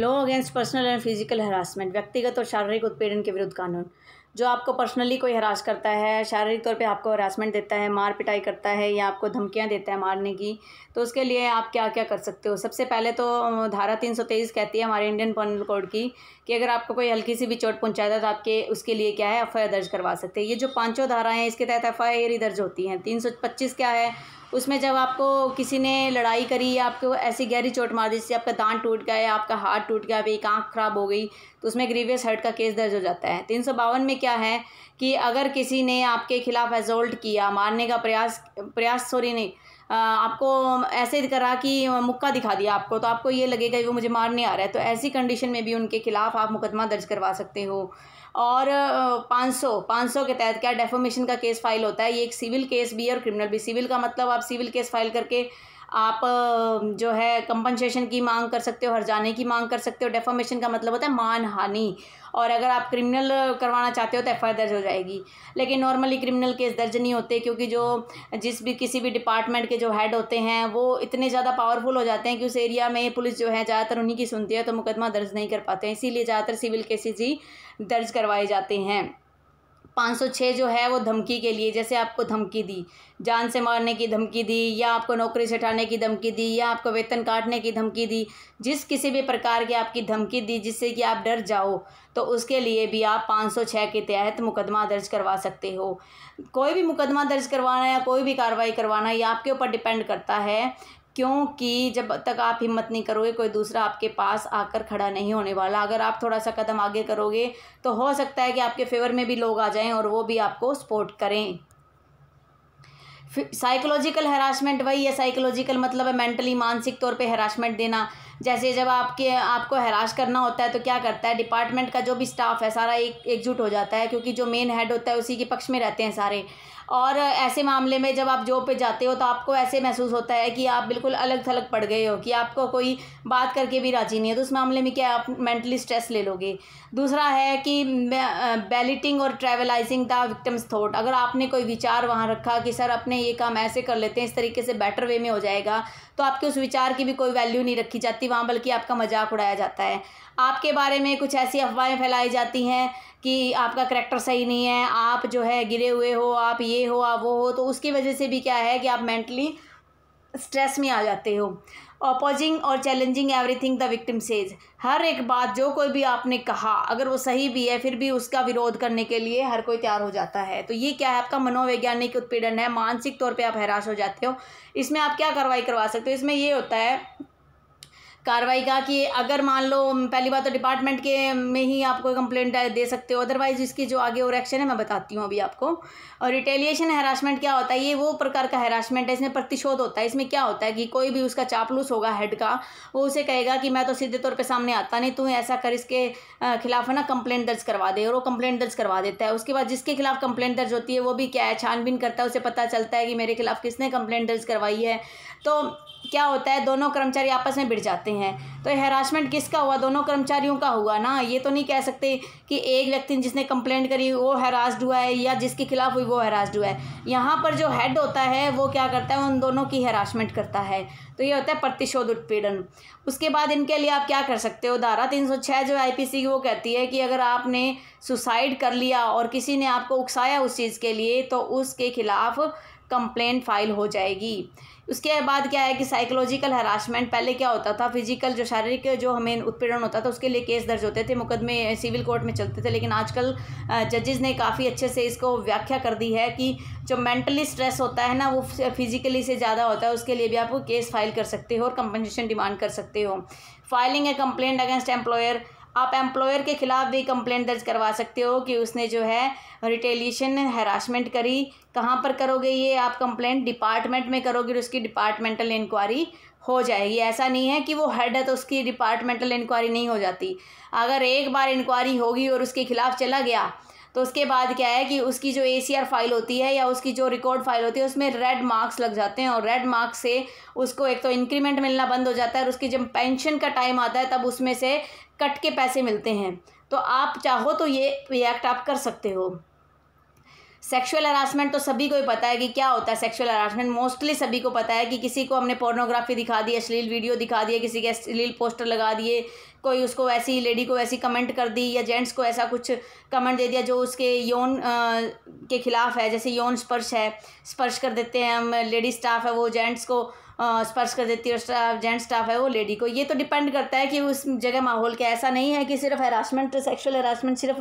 law against personal and physical harassment व्यक्तिगत और शारीरिक उत्पीड़न के विरुद्ध कानून जो आपको पर्सनली कोई हरास करता है शारीरिक तौर पे आपको हरासमेंट देता है मार पिटाई करता है या आपको धमकियां देता है मारने की तो उसके लिए आप क्या क्या कर सकते हो सबसे पहले तो धारा 323 कहती है हमारे इंडियन पर्नल कोड की कि अगर आपको कोई हल्की सी भी चोट पहुँचाया था तो आपके उसके लिए क्या है एफ दर्ज करवा सकते हैं ये जो पाँचों हैं इसके तहत एफ आई दर्ज होती हैं तीन क्या है उसमें जब आपको किसी ने लड़ाई करी या आपको ऐसी गहरी चोट मार दी जिससे आपका दांत टूट गया या आपका हाथ टूट गया एक आँख खराब हो गई तो उसमें ग्रीवियस हर्ट का केस दर्ज हो जाता है तीन सौ बावन में क्या है कि अगर किसी ने आपके खिलाफ एजोल्ट किया मारने का प्रयास प्रयास सॉरी नहीं आपको ऐसे करा कि मुक्का दिखा दिया आपको तो आपको ये लगेगा कि वो मुझे मारने आ रहा है तो ऐसी कंडीशन में भी उनके खिलाफ आप मुकदमा दर्ज करवा सकते हो और 500 500 के तहत क्या डेफोमेशन का केस फाइल होता है ये एक सिविल केस भी है और क्रिमिनल भी सिविल का मतलब आप सिविल केस फाइल करके आप जो है कंपनसेशन की मांग कर सकते हो हर्जाने की मांग कर सकते हो डेफामेशन का मतलब होता है मान हानि और अगर आप क्रिमिनल करवाना चाहते हो तो एफ दर्ज हो जाएगी लेकिन नॉर्मली क्रिमिनल केस दर्ज नहीं होते क्योंकि जो जिस भी किसी भी डिपार्टमेंट के जो हेड होते हैं वो इतने ज़्यादा पावरफुल हो जाते हैं कि उस एरिया में पुलिस जो है ज़्यादातर उन्हीं की सुनती है तो मुकदमा दर्ज नहीं कर पाते हैं इसीलिए ज़्यादातर सिविल केसेज ही दर्ज करवाए जाते हैं 506 जो है वो धमकी के लिए जैसे आपको धमकी दी जान से मारने की धमकी दी या आपको नौकरी से हटाने की धमकी दी या आपको वेतन काटने की धमकी दी जिस किसी भी प्रकार की आपकी धमकी दी जिससे कि आप डर जाओ तो उसके लिए भी आप 506 के तहत मुकदमा दर्ज करवा सकते हो कोई भी मुकदमा दर्ज करवाना या कोई भी कार्रवाई करवाना ये आपके ऊपर डिपेंड करता है क्योंकि जब तक आप हिम्मत नहीं करोगे कोई दूसरा आपके पास आकर खड़ा नहीं होने वाला अगर आप थोड़ा सा कदम आगे करोगे तो हो सकता है कि आपके फेवर में भी लोग आ जाएं और वो भी आपको सपोर्ट करें साइकोलॉजिकल हरासमेंट वही है साइकोलॉजिकल मतलब है मेंटली मानसिक तौर पे हरासमेंट देना जैसे जब आपके आपको हराश करना होता है तो क्या करता है डिपार्टमेंट का जो भी स्टाफ है सारा एक एकजुट हो जाता है क्योंकि जो मेन हेड होता है उसी के पक्ष में रहते हैं सारे और ऐसे मामले में जब आप जॉब पे जाते हो तो आपको ऐसे महसूस होता है कि आप बिल्कुल अलग थलग पड़ गए हो कि आपको कोई बात करके भी राज़ी नहीं है तो उस मामले में क्या आप मेंटली स्ट्रेस ले लोगे दूसरा है कि बैलिटिंग और ट्रेवलाइजिंग द विक्टम्स थॉट अगर आपने कोई विचार वहाँ रखा कि सर अपने ये काम ऐसे कर लेते हैं इस तरीके से बेटर वे में हो जाएगा तो आपके उस विचार की भी कोई वैल्यू नहीं रखी जाती वहाँ बल्कि आपका मजाक उड़ाया जाता है आपके बारे में कुछ ऐसी अफवाहें फैलाई जाती हैं कि आपका करेक्टर सही नहीं है आप जो है गिरे हुए हो आप ये हो आप वो हो तो उसकी वजह से भी क्या है कि आप मेंटली स्ट्रेस में आ जाते हो अपोजिंग और challenging everything the victim says हर एक बात जो कोई भी आपने कहा अगर वो सही भी है फिर भी उसका विरोध करने के लिए हर कोई तैयार हो जाता है तो ये क्या है आपका मनोवैज्ञानिक उत्पीड़न है मानसिक तौर पे आप हैराश हो जाते हो इसमें आप क्या कार्रवाई करवा सकते हो इसमें ये होता है कार्रवाई का कि अगर मान लो पहली बात तो डिपार्टमेंट के में ही आपको कंप्लेंट दे सकते हो अदरवाइज इसकी जो आगे और एक्शन है मैं बताती हूँ अभी आपको और रिटेलिएशन हेरासमेंट क्या होता है ये वो प्रकार का हेरासमेंट है इसमें प्रतिशोध होता है इसमें क्या होता है कि कोई भी उसका चापलूस होगा हेड का वो उसे कहेगा कि मैं तो सीधे तौर पर सामने आता नहीं तू ऐसा कर इसके खिलाफ है ना कंप्लेंट दर्ज करवा दे और वो कंप्लेंट दर्ज करवा देता है उसके बाद जिसके खिलाफ कंप्लेंट दर्ज होती है वो भी क्या है छानबीन करता है उसे पता चलता है कि मेरे खिलाफ किसने कंप्लेंट दर्ज करवाई है तो क्या होता है दोनों कर्मचारी आपस में भिड़ जाते हैं तो हेरासमेंट किसका हुआ दोनों कर्मचारियों का हुआ ना ये तो नहीं कह सकते कि एक व्यक्ति जिसने कंप्लेंट करी वो हेरास्ड हुआ है या जिसके खिलाफ हुई वो हेरास्ड हुआ है यहाँ पर जो हेड होता है वो क्या करता है उन दोनों की हेरासमेंट करता है तो ये होता है प्रतिशोध उत्पीड़न उसके बाद इनके लिए आप क्या कर सकते हो धारा तीन सौ छः जो आई पी सी वो कहती है कि अगर आपने सुसाइड कर लिया और किसी ने आपको उकसाया उस चीज़ के लिए तो उसके खिलाफ कंप्लेन फाइल हो जाएगी उसके बाद क्या है कि साइकोलॉजिकल हरासमेंट पहले क्या होता था फिजिकल जो शारीरिक जो हमें उत्पीड़न होता था उसके लिए केस दर्ज होते थे मुकदमे सिविल कोर्ट में चलते थे लेकिन आजकल जजेज़ ने काफ़ी अच्छे से इसको व्याख्या कर दी है कि जो मेंटली स्ट्रेस होता है ना वो फिजिकली से ज़्यादा होता है उसके लिए भी आप केस फाइल कर सकते हो और कंपनसेशन डिमांड कर सकते हो filing a complaint against employer आप एम्प्लॉयर के ख़िलाफ़ भी कंप्लेंट दर्ज करवा सकते हो कि उसने जो है रिटेलिएशन हरासमेंट करी कहाँ पर करोगे ये आप कंप्लेंट डिपार्टमेंट में करोगे उसकी डिपार्टमेंटल इंक्वायरी हो जाएगी ऐसा नहीं है कि वो हेड है तो उसकी डिपार्टमेंटल इंक्वायरी नहीं हो जाती अगर एक बार इंक्वायरी होगी और उसके खिलाफ चला गया तो उसके बाद क्या है कि उसकी जो ए फाइल होती है या उसकी जो रिकॉर्ड फाइल होती है उसमें रेड मार्क्स लग जाते हैं और रेड मार्क्स से उसको एक तो इंक्रीमेंट मिलना बंद हो जाता है और उसकी जब पेंशन का टाइम आता है तब उसमें से कट के पैसे मिलते हैं तो आप चाहो तो ये रिएक्ट आप कर सकते हो सेक्सुअल हरासमेंट तो सभी को ही पता है कि क्या होता है सेक्सुअल हरासमेंट मोस्टली सभी को पता है कि किसी को हमने पोर्नोग्राफी दिखा दी अश्लील वीडियो दिखा दिए किसी के अश्लील पोस्टर लगा दिए कोई उसको वैसी लेडी को वैसी कमेंट कर दी या जेंट्स को ऐसा कुछ कमेंट दे दिया जो उसके यौन के खिलाफ है जैसे यौन स्पर्श है स्पर्श कर देते हैं हम लेडी स्टाफ है वो जेंट्स को स्पर्श कर देती है और जेंट्स स्टाफ है वो लेडी को ये तो डिपेंड करता है कि उस जगह माहौल क्या ऐसा नहीं है कि सिर्फ हरासमेंट सेक्सुअल हरासमेंट सिर्फ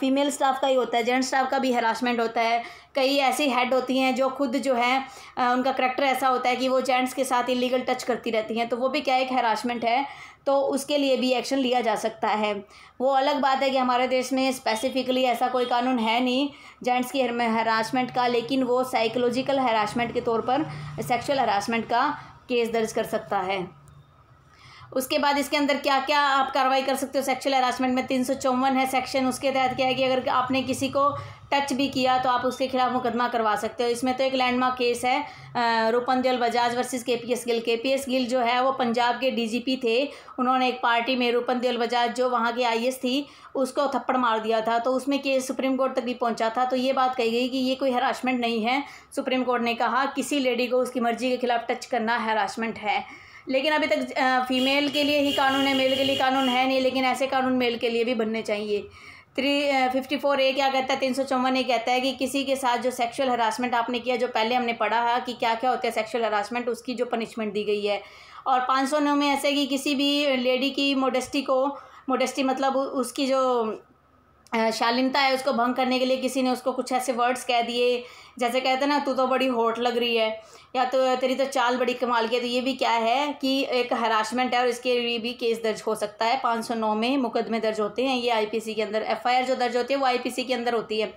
फीमेल स्टाफ का ही होता है जेंट्स स्टाफ का भी हरासमेंट होता है कई ऐसी हेड होती हैं जो खुद जो है उनका करेक्टर ऐसा होता है कि वो जेंट्स के साथ इलीगल टच करती रहती हैं तो वो भी क्या एक हरासमेंट है तो उसके लिए भी एक्शन लिया जा सकता है वो अलग बात है कि हमारे देश में स्पेसिफिकली ऐसा कोई कानून है नहीं जेंट्स की हरासमेंट का लेकिन वो साइकोलॉजिकल हरासमेंट के तौर पर सेक्सुअल हरासमेंट का केस दर्ज कर सकता है उसके बाद इसके अंदर क्या क्या आप कार्रवाई कर सकते हो सेक्शुअल हरासमेंट में तीन है सेक्शन उसके तहत क्या है कि अगर आपने किसी को टच भी किया तो आप उसके खिलाफ मुकदमा करवा सकते हो इसमें तो एक लैंडमार्क केस है रूपंजल Bajaj versus S Gill K P S Gill जो है वो पंजाब के डीजीपी थे उन्होंने एक पार्टी में रूपंजल बजाज जो वहाँ की आईएएस थी उसको थप्पड़ मार दिया था तो उसमें केस सुप्रीम कोर्ट तक भी पहुँचा था तो ये बात कही गई कि ये कोई हरासमेंट नहीं है सुप्रीम कोर्ट ने कहा किसी लेडी को उसकी मर्जी के खिलाफ टच करना हरासमेंट है लेकिन अभी तक फ़ीमेल के लिए ही कानून है मेल के लिए कानून है नहीं लेकिन ऐसे कानून मेल के लिए भी बनने चाहिए थ्री फिफ्टी फोर ए क्या कहता है तीन सौ चौवन ए कहता है कि किसी के साथ जो सेक्सुअल हरासमेंट आपने किया जो पहले हमने पढ़ा है कि क्या क्या होता है सेक्सुअल हरासमेंट उसकी जो पनिशमेंट दी गई है और पाँच सौ नौ में ऐसे कि किसी भी लेडी की मोडेस्टी को मोडेस्टी मतलब उसकी जो शालीनता है उसको भंग करने के लिए किसी ने उसको कुछ ऐसे वर्ड्स कह दिए जैसे कहते हैं ना तू तो बड़ी होट लग रही है या तो तेरी तो चाल बड़ी कमाल की है तो ये भी क्या है कि एक हरासमेंट है और इसके लिए भी केस दर्ज हो सकता है पाँच सौ नौ में मुकदमे दर्ज होते हैं ये आईपीसी के अंदर एफआईआर जो दर्ज होती है वो आईपीसी के अंदर होती है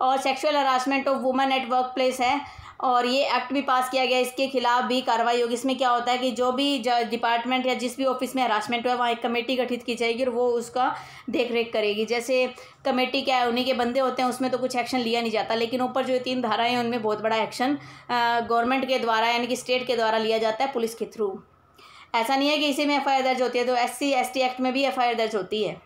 और sexual harassment of women at work place है और ये एक्ट भी पास किया गया इसके खिलाफ भी कार्रवाई होगी इसमें क्या होता है कि जो भी डिपार्टमेंट या जिस भी ऑफिस में हरासमेंट हुआ है वहाँ एक कमेटी गठित की जाएगी और वो उसका देख रेख करेगी जैसे कमेटी क्या है उन्हीं के बंदे होते हैं उसमें तो कुछ एक्शन लिया नहीं जाता लेकिन ऊपर जो तीन धाराएं हैं उनमें बहुत बड़ा एक्शन गवर्नमेंट के द्वारा यानी कि स्टेट के द्वारा लिया जाता है पुलिस के थ्रू ऐसा नहीं है कि इसी में एफ दर्ज होती है तो एस सी एक्ट में भी एफ दर्ज होती है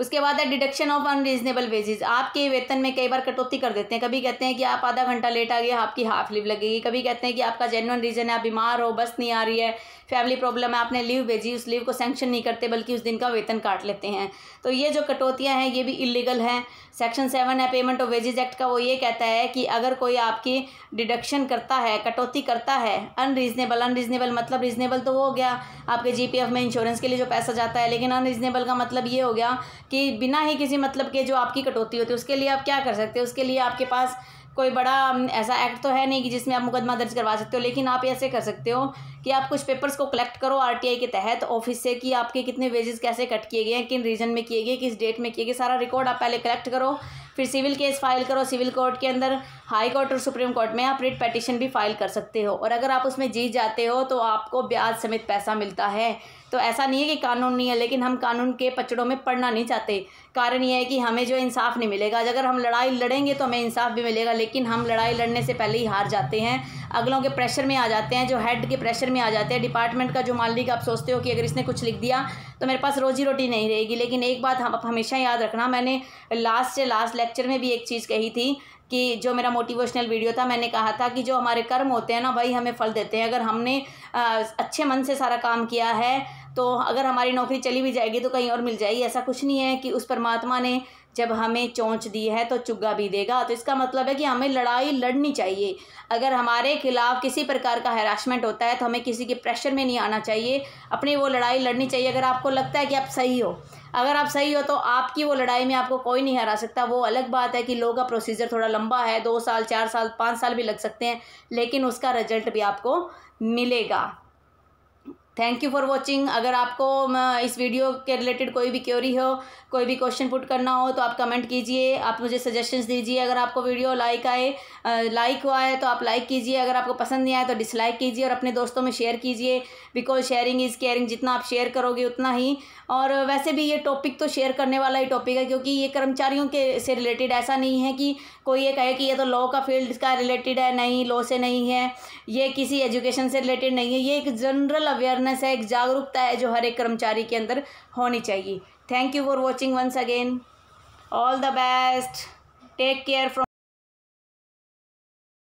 उसके बाद है डिडक्शन ऑफ अनरीजनेबल वेजेस आपके वेतन में कई बार कटौती कर देते हैं कभी कहते हैं कि आप आधा घंटा लेट आ गए आपकी हाफ लीव लगेगी कभी कहते हैं कि आपका जेनुअन रीज़न है आप बीमार हो बस नहीं आ रही है फैमिली प्रॉब्लम है आपने लीव भेजी उस लीव को सेंक्शन नहीं करते बल्कि उस दिन का वेतन काट लेते हैं तो ये जो कटौतियाँ हैं ये भी इलीगल हैं सेक्शन सेवन है पेमेंट ऑफ वेजेज एक्ट का वो ये कहता है कि अगर कोई आपकी डिडक्शन करता है कटौती करता है अनरीजनेबल अनरीजनेबल मतलब रीजनेबल तो वो हो गया आपके जीपीएफ में इंश्योरेंस के लिए जो पैसा जाता है लेकिन अनरीजनेबल का मतलब ये हो गया कि बिना ही किसी मतलब के जो आपकी कटौती होती है उसके लिए आप क्या कर सकते हो उसके लिए आपके पास कोई बड़ा ऐसा एक्ट तो है नहीं कि जिसमें आप मुकदमा दर्ज करवा सकते हो लेकिन आप ऐसे कर सकते हो कि आप कुछ पेपर्स को कलेक्ट करो आरटीआई के तहत ऑफिस से कि आपके कितने वेजेस कैसे कट किए गए हैं किन रीजन में किए गए किस डेट में किए गए सारा रिकॉर्ड आप पहले कलेक्ट करो फिर सिविल केस फाइल करो सिविल कोर्ट के अंदर हाई कोर्ट और सुप्रीम कोर्ट में आप रिट पटिशन भी फाइल कर सकते हो और अगर आप उसमें जीत जाते हो तो आपको ब्याज समेत पैसा मिलता है तो ऐसा नहीं है कि कानून नहीं है लेकिन हम कानून के पचड़ों में पढ़ना नहीं चाहते कारण यह है कि हमें जो इंसाफ नहीं मिलेगा अगर हम लड़ाई लड़ेंगे तो हमें इंसाफ भी मिलेगा लेकिन हम लड़ाई लड़ने से पहले ही हार जाते हैं अगलों के प्रेशर में आ जाते हैं जो हेड के प्रेशर में आ जाते हैं डिपार्टमेंट का जो मालिक आप सोचते हो कि अगर इसने कुछ लिख दिया तो मेरे पास रोजी रोटी नहीं रहेगी लेकिन एक बात हम हमेशा याद रखना मैंने लास्ट से लास्ट लेक्चर में भी एक चीज़ कही थी कि जो मेरा मोटिवेशनल वीडियो था मैंने कहा था कि जो हमारे कर्म होते हैं ना वही हमें फल देते हैं अगर हमने अच्छे मन से सारा काम किया है तो अगर हमारी नौकरी चली भी जाएगी तो कहीं और मिल जाएगी ऐसा कुछ नहीं है कि उस परमात्मा ने जब हमें चोंच दी है तो चुग्गा भी देगा तो इसका मतलब है कि हमें लड़ाई लड़नी चाहिए अगर हमारे खिलाफ किसी प्रकार का हेरासमेंट होता है तो हमें किसी के प्रेशर में नहीं आना चाहिए अपनी वो लड़ाई लड़नी चाहिए अगर आपको लगता है कि आप सही हो अगर आप सही हो तो आपकी वो लड़ाई में आपको कोई नहीं हरा सकता वो अलग बात है कि लोगों का प्रोसीजर थोड़ा लंबा है दो साल चार साल पाँच साल भी लग सकते हैं लेकिन उसका रिजल्ट भी आपको मिलेगा थैंक यू फॉर वॉचिंग अगर आपको इस वीडियो के रिलेटेड कोई भी क्योरी हो कोई भी क्वेश्चन पुट करना हो तो आप कमेंट कीजिए आप मुझे सजेशंस दीजिए अगर आपको वीडियो लाइक आए लाइक हुआ है तो आप लाइक कीजिए अगर आपको पसंद नहीं आए तो डिसलाइक कीजिए और अपने दोस्तों में शेयर कीजिए बिकॉज शेयरिंग इज़ केयरिंग जितना आप शेयर करोगे उतना ही और वैसे भी ये टॉपिक तो शेयर करने वाला ही टॉपिक है क्योंकि ये कर्मचारियों के से रिलेटेड ऐसा नहीं है कि कोई ये कहे कि ये तो लॉ का फील्ड का रिलेटेड है नहीं लॉ से नहीं है ये किसी एजुकेशन से रिलेटेड नहीं है ये एक जनरल अवेयरनेस अवेयरनेस है एक जागरूकता है जो हर एक कर्मचारी के अंदर होनी चाहिए thank you for watching once again all the best take care from